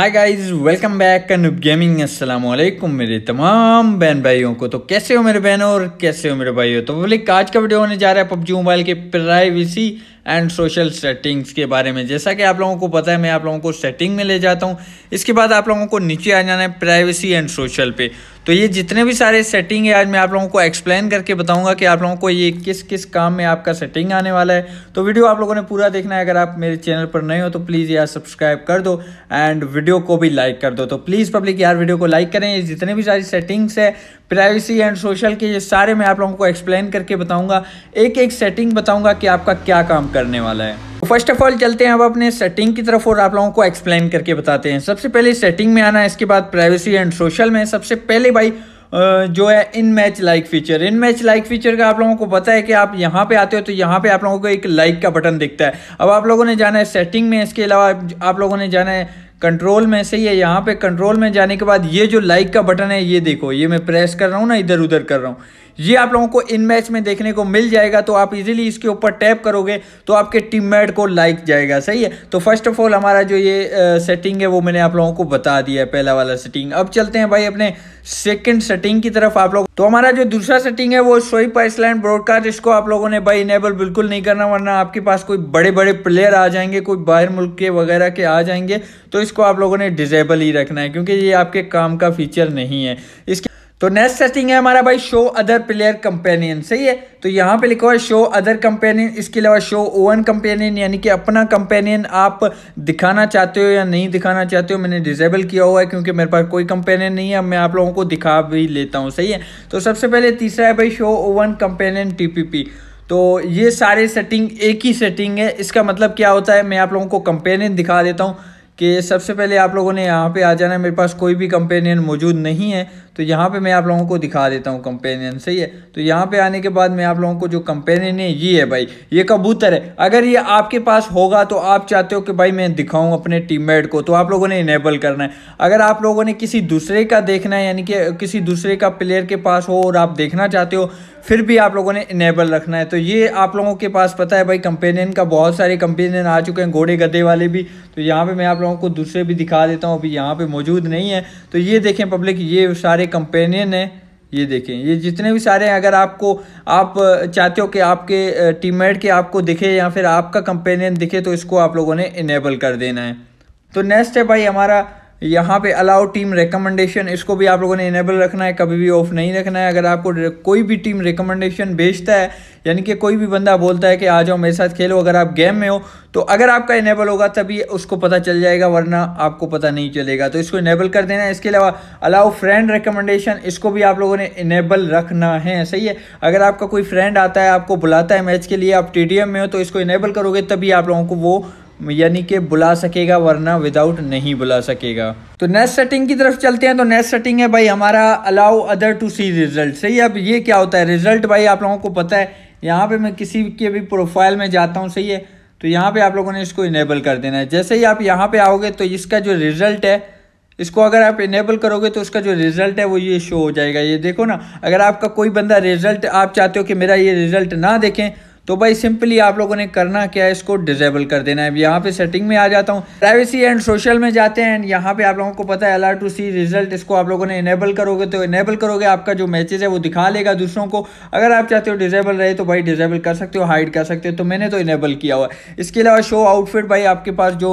हाय guys welcome back कनुब gaming अस्सलाम वालेकुम मेरे तमाम बहन भाइयों को तो कैसे हो मेरे बहनों और कैसे हो मेरे भाइयों तो पब्लिक आज का वीडियो होने जा रहा है पबजी मोबाइल के प्राइवेसी एंड सोशल सेटिंग्स के बारे में जैसा कि आप लोगों को पता है मैं आप लोगों को सेटिंग में ले जाता हूँ इसके बाद आप लोगों को नीचे आ जाना है प्राइवेसी एंड सोशल पे तो ये जितने भी सारे सेटिंग है आज मैं आप लोगों को एक्सप्लेन करके बताऊंगा कि आप लोगों को ये किस किस काम में आपका सेटिंग आने वाला है तो वीडियो आप लोगों ने पूरा देखना है अगर आप मेरे चैनल पर नए हो तो प्लीज़ यार सब्सक्राइब कर दो एंड वीडियो को भी लाइक कर दो तो प्लीज़ पब्लिक यार वीडियो को लाइक करें ये जितने भी सारी सेटिंग्स है प्राइवेसी एंड सोशल के ये सारे मैं आप लोगों को एक्सप्लेन करके बताऊँगा एक एक सेटिंग बताऊँगा कि आपका क्या काम करने वाला है फर्स्ट ऑफ ऑल चलते हैं अब अपने सेटिंग की तरफ और आप लोगों को एक्सप्लेन करके बताते हैं सबसे पहले सेटिंग में आना है इसके बाद प्राइवेसी एंड सोशल में सबसे पहले भाई जो है in match like feature in match like feature का आप लोगों को पता है कि आप यहाँ पे आते हो तो यहाँ पे आप लोगों को एक लाइक का बटन दिखता है अब आप लोगों ने जाना है सेटिंग में इसके अलावा आप लोगों ने जाना है कंट्रोल में सही है यहाँ पे कंट्रोल में जाने के बाद ये जो लाइक का बटन है ये देखो ये मैं प्रेस कर रहा हूँ ना इधर उधर कर रहा हूँ ये आप लोगों को इन मैच में देखने को मिल जाएगा तो आप इजीली इसके ऊपर टैप करोगे तो आपके टीममेट को लाइक जाएगा सही है तो फर्स्ट ऑफ ऑल हमारा जो ये सेटिंग है वो मैंने आप लोगों को बता दिया है पहला वाला सेटिंग अब चलते हैं भाई अपने सेकंड सेटिंग की तरफ आप लोग तो हमारा जो दूसरा सेटिंग है वो सोई आइसलैंड ब्रॉडकास्ट इसको आप लोगों ने भाई इनेबल बिल्कुल नहीं करना वरना आपके पास कोई बड़े बड़े प्लेयर आ जाएंगे कोई बाहर मुल्क के वगैरह के आ जाएंगे तो इसको आप लोगों ने डिजेबल ही रखना है क्योंकि ये आपके काम का फीचर नहीं है इसके तो नेक्स्ट सेटिंग है हमारा भाई शो अदर प्लेयर कंपेनियन सही है तो यहाँ पे लिखा हुआ है शो अदर कंपेनियन इसके अलावा शो ओवन कंपेनियन यानी कि अपना कंपेनियन आप दिखाना चाहते हो या नहीं दिखाना चाहते हो मैंने डिजेबल किया हुआ है क्योंकि मेरे पास कोई कंपेनियन नहीं है मैं आप लोगों को दिखा भी लेता हूँ सही है तो सबसे पहले तीसरा है भाई शो ओवन कंपेनियन टी तो ये सारे सेटिंग एक ही सेटिंग है इसका मतलब क्या होता है मैं आप लोगों को कंपेनियन दिखा देता हूँ कि सबसे पहले आप लोगों ने यहाँ पे आ जाना है मेरे पास कोई भी कंपेनियन मौजूद नहीं है तो यहाँ पे मैं आप लोगों को दिखा देता हूँ कंपेनियन सही है तो यहाँ पे आने के बाद मैं आप लोगों को जो कंपेनियन है ये है भाई ये कबूतर है अगर ये आपके पास होगा तो आप चाहते हो कि भाई मैं दिखाऊँ अपने टीम को तो आप लोगों ने इनेबल करना है अगर आप लोगों ने किसी दूसरे का देखना है यानी कि किसी दूसरे का प्लेयर के पास हो और आप देखना चाहते हो फिर भी आप लोगों ने इनेबल रखना है तो ये आप लोगों के पास पता है भाई कंपेनियन का बहुत सारे कंपेनियन आ चुके हैं घोड़े गद्दे वाले भी तो यहाँ पे मैं आप लोगों को दूसरे भी दिखा देता हूँ अभी यहाँ पे मौजूद नहीं है तो ये देखें पब्लिक ये सारे कंपेनियन है ये देखें ये जितने भी सारे हैं अगर आपको आप चाहते हो कि आपके टीममेट के आपको दिखे या फिर आपका कंपेनियन दिखे तो इसको आप लोगों ने इनेबल कर देना है तो नेक्स्ट है भाई हमारा यहाँ पे अलाउ टीम रिकमेंडेशन इसको भी आप लोगों ने इनेबल रखना है कभी भी ऑफ नहीं रखना है अगर आपको कोई भी टीम रिकमेंडेशन भेजता है यानी कि कोई भी बंदा बोलता है कि आ जाओ मेरे साथ खेलो अगर आप गेम में हो तो अगर आपका इनेबल होगा तभी उसको पता चल जाएगा वरना आपको पता नहीं चलेगा तो इसको इनेबल कर देना है इसके अलावा अलाउ फ्रेंड रिकमेंडेशन इसको भी आप लोगों ने इनेबल रखना है सही है अगर आपका कोई फ्रेंड आता है आपको बुलाता है मैच के लिए आप टी में हो तो इसको इनेबल करोगे तभी आप लोगों को वो यानी कि बुला सकेगा वरना विदाउट नहीं बुला सकेगा तो नेक्स्ट सेटिंग की तरफ चलते हैं तो नेक्स्ट सेटिंग है भाई हमारा allow other to see result सही अब ये क्या होता है रिजल्ट भाई आप लोगों को पता है यहाँ पे मैं किसी के भी प्रोफाइल में जाता हूँ सही है तो यहाँ पे आप लोगों ने इसको इनेबल कर देना है जैसे ही आप यहाँ पे आओगे तो इसका जो रिजल्ट है इसको अगर आप इनेबल करोगे तो उसका जो रिज़ल्ट है वो ये शो हो जाएगा ये देखो ना अगर आपका कोई बंदा रिज़ल्ट आप चाहते हो कि मेरा ये रिज़ल्ट ना देखें तो भाई सिंपली आप लोगों ने करना क्या है इसको डिजेबल कर देना है यहाँ पे सेटिंग में आ जाता हूँ प्राइवेसी एंड सोशल में जाते हैं एंड यहाँ पे आप लोगों को पता है एल टू सी रिजल्ट इसको आप लोगों ने इनेबल करोगे तो इनेबल करोगे आपका जो मैचेज है वो दिखा लेगा दूसरों को अगर आप चाहते हो डिजेबल रहे तो भाई डिजेबल कर सकते हो हाइड कर सकते हो तो मैंने तो इनेबल किया हुआ है इसके अलावा शो आउटफिट भाई आपके पास जो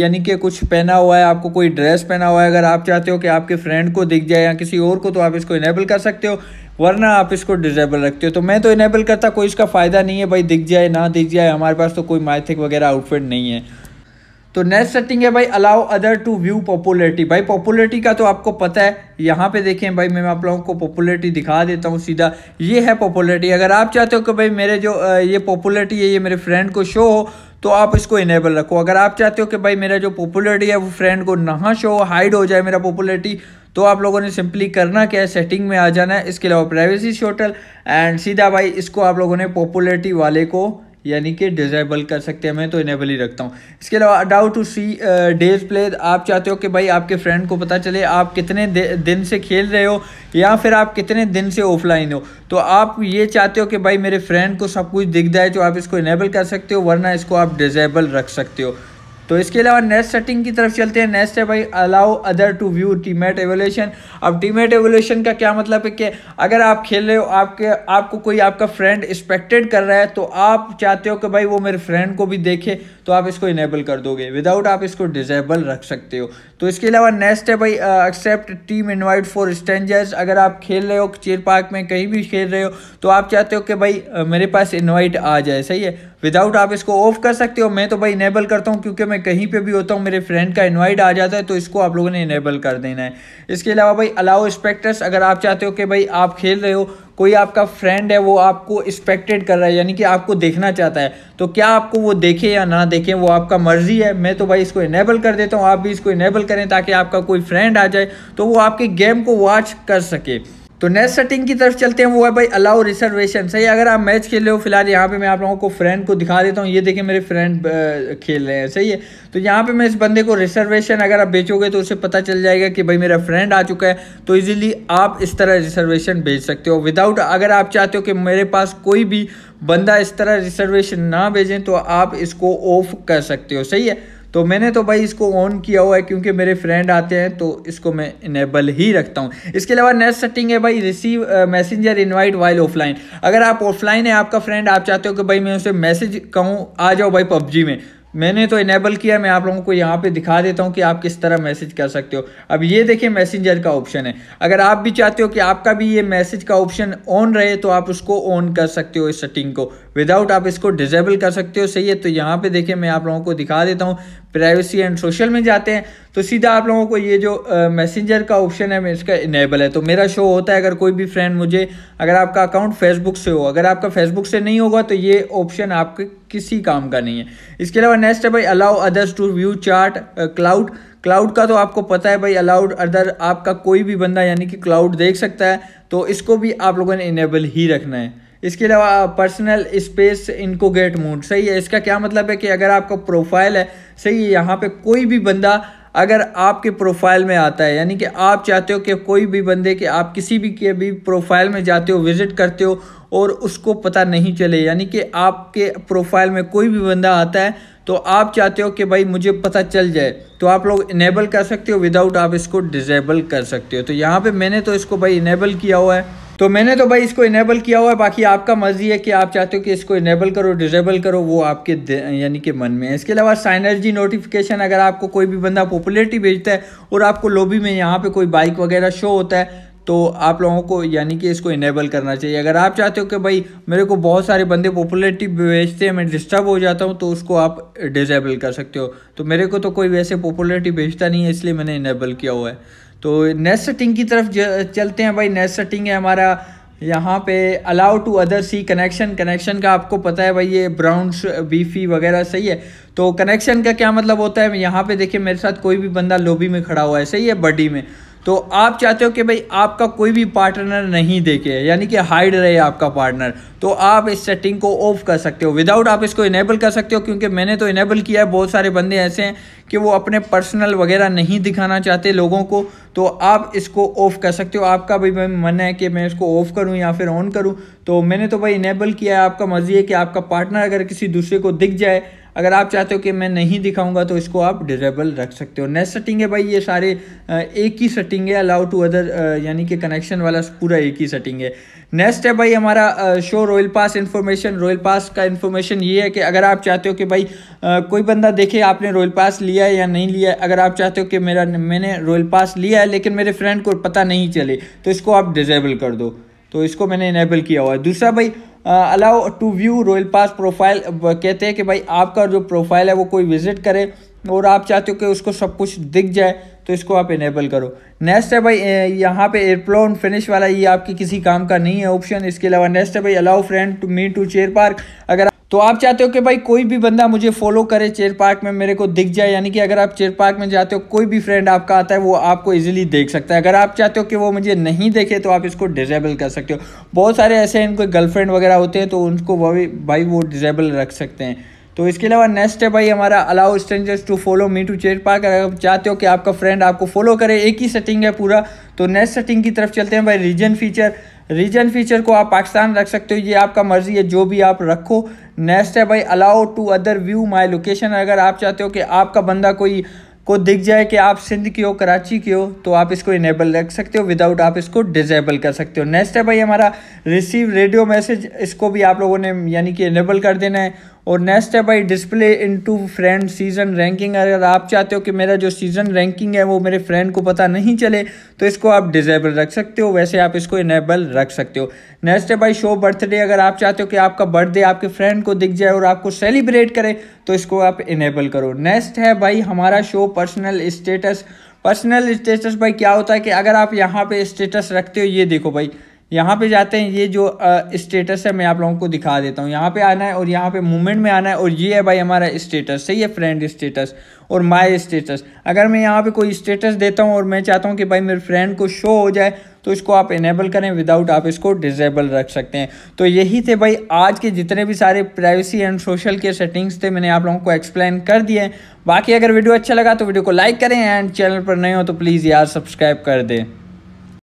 यानी कि कुछ पहना हुआ है आपको कोई ड्रेस पहना हुआ है अगर आप चाहते हो कि आपके फ्रेंड को दिख जाए या किसी और को तो आप इसको इनेबल कर सकते हो वरना आप इसको डिजेबल रखते हो तो मैं तो इनेबल करता कोई इसका फ़ायदा नहीं है भाई दिख जाए ना दिख जाए हमारे पास तो कोई माइथिक वगैरह आउटफिट नहीं है तो नेक्स्ट सेटिंग है भाई allow other to view popularity भाई पॉपुलरिटी का तो आपको पता है यहाँ पे देखें भाई मैं आप लोगों को पॉपुलरिटी दिखा देता हूँ सीधा ये है पॉपुलरिटी अगर आप चाहते हो कि भाई मेरे जो ये पॉपुलरिटी है ये मेरे फ्रेंड को शो हो तो आप इसको इनेबल रखो अगर आप चाहते हो कि भाई मेरा जो पॉपुलरिटी है वो फ्रेंड को ना शो हाइड हो जाए मेरा पॉपुलरिटी तो आप लोगों ने सिंपली करना क्या है सेटिंग में आ जाना है इसके अलावा प्राइवेसी शोटल एंड सीधा भाई इसको आप लोगों ने पॉपुलरिटी वाले को यानी कि डिजेबल कर सकते हैं मैं तो इनेबल ही रखता हूँ इसके अलावा डाउ टू सी डेज प्ले आप चाहते हो कि भाई आपके फ्रेंड को पता चले आप कितने दिन से खेल रहे हो या फिर आप कितने दिन से ऑफलाइन हो तो आप ये चाहते हो कि भाई मेरे फ्रेंड को सब कुछ दिख जाए तो आप इसको इनेबल कर सकते हो वरना इसको आप डिजेबल रख सकते हो तो इसके अलावा नेक्स्ट सेटिंग की तरफ चलते हैं नेक्स्ट है भाई allow other to view teammate evolution अब टीमेट एवोल्यूशन का क्या मतलब है कि अगर आप खेल रहे हो आपके आपको कोई आपका फ्रेंड एक्सपेक्टेड कर रहा है तो आप चाहते हो कि भाई वो मेरे फ्रेंड को भी देखे तो आप इसको इनेबल कर दोगे विदाउट आप इसको डिजेबल रख सकते हो तो इसके अलावा नेक्स्ट है भाई accept team invite for strangers अगर आप खेल रहे हो चेर पार्क में कहीं भी खेल रहे हो तो आप चाहते हो कि भाई uh, मेरे पास इन्वाइट आ जाए सही है विदाउट आप इसको ऑफ कर सकते हो मैं तो भाई इनेबल करता हूँ क्योंकि मैं मैं कहीं पे भी होता हूँ मेरे फ्रेंड का इनवाइट आ जाता है तो इसको आप लोगों ने इनेबल कर देना है इसके अलावा भाई अलाउ स्पेक्टर्स अगर आप चाहते हो कि भाई आप खेल रहे हो कोई आपका फ्रेंड है वो आपको एक्सपेक्टेड कर रहा है यानी कि आपको देखना चाहता है तो क्या आपको वो देखे या ना देखे वो आपका मर्जी है मैं तो भाई इसको इनेबल कर देता हूँ आप भी इसको इनेबल करें ताकि आपका कोई फ्रेंड आ जाए तो वो आपके गेम को वॉच कर सके तो नेक्स्ट सेटिंग की तरफ चलते हैं वो है भाई अलाउ रिजर्वेशन सही अगर आप मैच खेल रहे हो फिलहाल यहाँ पे मैं आप लोगों को फ्रेंड को दिखा देता हूँ ये देखिए मेरे फ्रेंड खेल रहे हैं सही है तो यहाँ पे मैं इस बंदे को रिजर्वेशन अगर आप बेचोगे तो उसे पता चल जाएगा कि भाई मेरा फ्रेंड आ चुका है तो ईजिली आप इस तरह रिजर्वेशन भेज सकते हो विदाउट अगर आप चाहते हो कि मेरे पास कोई भी बंदा इस तरह रिजर्वेशन ना भेजें तो आप इसको ऑफ कर सकते हो सही है तो मैंने तो भाई इसको ऑन किया हुआ है क्योंकि मेरे फ्रेंड आते हैं तो इसको मैं इनेबल ही रखता हूँ इसके अलावा नेक्स्ट सेटिंग है भाई receive messenger invite while offline अगर आप ऑफलाइन है आपका फ्रेंड आप चाहते हो कि भाई मैं उसे मैसेज कहूँ आ जाओ भाई पबजी में मैंने तो इनेबल किया मैं आप लोगों को यहाँ पे दिखा देता हूँ कि आप किस तरह मैसेज कर सकते हो अब ये देखिए मैसेंजर का ऑप्शन है अगर आप भी चाहते हो कि आपका भी ये मैसेज का ऑप्शन ऑन रहे तो आप उसको ऑन कर सकते हो इस सेटिंग को विदाउट आप इसको डिजेबल कर सकते हो सही है तो यहाँ पे देखिए मैं आप लोगों को दिखा देता हूँ प्राइवेसी एंड सोशल में जाते हैं तो सीधा आप लोगों को ये जो मैसेंजर uh, का ऑप्शन है इसका इनेबल है तो मेरा शो होता है अगर कोई भी फ्रेंड मुझे अगर आपका अकाउंट फेसबुक से हो अगर आपका फेसबुक से नहीं होगा तो ये ऑप्शन आपके किसी काम का नहीं है इसके अलावा नेक्स्ट है भाई allow others to view chart cloud cloud का तो आपको पता है भाई अलाउड अदर आपका कोई भी बंदा यानी कि क्लाउड देख सकता है तो इसको भी आप लोगों ने इनेबल ही रखना है इसके अलावा पर्सनल स्पेस इनको गेट मोड सही है इसका क्या मतलब है कि अगर आपका प्रोफाइल है सही है यहाँ पे कोई भी बंदा अगर आपके प्रोफाइल में आता है यानी कि आप चाहते हो कि कोई भी बंदे के आप किसी भी के भी प्रोफाइल में जाते हो विज़िट करते हो और उसको पता नहीं चले यानी कि आपके प्रोफाइल में कोई भी बंदा आता है तो आप चाहते हो कि भाई मुझे पता चल जाए तो आप लोग इनेबल कर सकते हो विदाउट आप इसको डिजेबल कर सकते हो तो यहाँ पे मैंने तो इसको भाई इनेबल किया हुआ है तो मैंने तो भाई इसको इनेबल किया हुआ है बाकी आपका मर्जी है कि आप चाहते हो कि इसको इनेबल करो डिजेबल करो वो आपके यानी कि मन में है इसके अलावा साइनर्जी नोटिफिकेशन अगर आपको कोई भी बंदा पॉपुलरिटी भेजता है और आपको लॉबी में यहाँ पे कोई बाइक वगैरह शो होता है तो आप लोगों को यानी कि इसको इनेबल करना चाहिए अगर आप चाहते हो कि भाई मेरे को बहुत सारे बंदे पॉपुलरिटी भेजते हैं मैं डिस्टर्ब हो जाता हूँ तो उसको आप डिजेबल कर सकते हो तो मेरे को तो कोई वैसे पॉपुलरिटी भेजता नहीं है इसलिए मैंने इनेबल किया हुआ है तो नेस्ट सेटिंग की तरफ चलते हैं भाई नेस्ट सेटिंग है हमारा यहाँ पे allow to other see connection connection का आपको पता है भाई ये ब्राउन बीफी वगैरह सही है तो कनेक्शन का क्या मतलब होता है यहाँ पे देखिए मेरे साथ कोई भी बंदा लोबी में खड़ा हुआ है सही है बडी में तो आप चाहते हो कि भाई आपका कोई भी पार्टनर नहीं देखे यानी कि हाइड रहे आपका पार्टनर तो आप इस सेटिंग को ऑफ कर सकते हो विदाउट आप इसको इनेबल कर सकते हो क्योंकि मैंने तो इनेबल किया है बहुत सारे बंदे ऐसे हैं कि वो अपने पर्सनल वगैरह नहीं दिखाना चाहते लोगों को तो आप इसको ऑफ कर सकते हो आपका भी मन है कि मैं इसको ऑफ करूँ या फिर ऑन करूँ तो मैंने तो भाई इनेबल किया है आपका मर्जी है कि आपका पार्टनर अगर किसी दूसरे को दिख जाए अगर आप चाहते हो कि मैं नहीं दिखाऊंगा तो इसको आप डिजेबल रख सकते हो नेक्स्ट सेटिंग है भाई ये सारे एक ही सेटिंग है अलाउ टू अदर यानी कि कनेक्शन वाला पूरा एक ही सेटिंग है नेक्स्ट है भाई हमारा show royal pass information royal pass का इन्फॉर्मेशन ये है कि अगर आप चाहते हो कि भाई कोई बंदा देखे आपने रॉयल पास लिया है या नहीं लिया है अगर आप चाहते हो कि मेरा मैंने रॉयल पास लिया है लेकिन मेरे फ्रेंड को पता नहीं चले तो इसको आप डिजेबल कर दो तो इसको मैंने इनेबल किया हुआ है दूसरा भाई allow to view royal pass profile कहते हैं कि भाई आपका जो प्रोफाइल है वो कोई विजिट करे और आप चाहते हो कि उसको सब कुछ दिख जाए तो इसको आप इनेबल करो नेक्स्ट है भाई uh, यहाँ पे एयरप्लोन फिनिश वाला ये आपके किसी काम का नहीं है ऑप्शन इसके अलावा नेक्स्ट है भाई allow friend to me to chair park अगर तो आप चाहते हो कि भाई कोई भी बंदा मुझे फॉलो करे चेयर पार्क में मेरे को दिख जाए यानी कि अगर आप चेयर पार्क में जाते हो कोई भी फ्रेंड आपका आता है वो आपको इजीली देख सकता है अगर आप चाहते हो कि वो मुझे नहीं देखे तो आप इसको डिजेबल कर सकते हो बहुत सारे ऐसे इनको गर्लफ्रेंड वगैरह होते हैं तो उनको भाई वो डिजेबल रख सकते हैं तो इसके अलावा नेक्स्ट है भाई हमारा allow strangers to follow me to chair park अगर आप चाहते हो कि आपका फ्रेंड आपको फॉलो करे एक ही सेटिंग है पूरा तो नेक्स्ट सेटिंग की तरफ चलते हैं भाई रीजन फीचर रीजन फीचर को आप पाकिस्तान रख सकते हो ये आपका मर्जी है जो भी आप रखो नेक्स्ट है भाई allow to other view my location अगर आप चाहते हो कि आपका बंदा कोई को दिख जाए कि आप सिंध की हो कराची की हो तो आप इसको इनेबल रख सकते हो विदाउट आप इसको डिजेबल कर सकते हो नेक्स्ट है भाई हमारा रिसीव रेडियो मैसेज इसको भी आप लोगों ने यानी कि इनेबल कर देना है और नेक्स्ट है भाई display in to friend season ranking अगर आप चाहते हो कि मेरा जो सीज़न रैंकिंग है वो मेरे फ्रेंड को पता नहीं चले तो इसको आप डिजेबल रख सकते हो वैसे आप इसको इनेबल रख सकते हो नेक्स्ट है भाई शो बर्थडे अगर आप चाहते हो कि आपका बर्थडे आपके फ्रेंड को दिख जाए और आपको सेलिब्रेट करे तो इसको आप इनेबल करो नेक्स्ट है भाई हमारा show personal status personal status भाई क्या होता है कि अगर आप यहाँ पे स्टेटस रखते हो ये देखो भाई यहाँ पे जाते हैं ये जो स्टेटस है मैं आप लोगों को दिखा देता हूँ यहाँ पे आना है और यहाँ पे मूवमेंट में आना है और ये है भाई हमारा स्टेटस सही है फ्रेंड स्टेटस और माय स्टेटस अगर मैं यहाँ पे कोई स्टेटस देता हूँ और मैं चाहता हूँ कि भाई मेरे फ्रेंड को शो हो जाए तो इसको आप इनेबल करें विदाउट आप इसको डिजेबल रख सकते हैं तो यही थे भाई आज के जितने भी सारे प्राइवेसी एंड सोशल के सेटिंग्स थे मैंने आप लोगों को एक्सप्लेन कर दिए बाकी अगर वीडियो अच्छा लगा तो वीडियो को लाइक करें एंड चैनल पर नए हो तो प्लीज़ यार सब्सक्राइब कर दें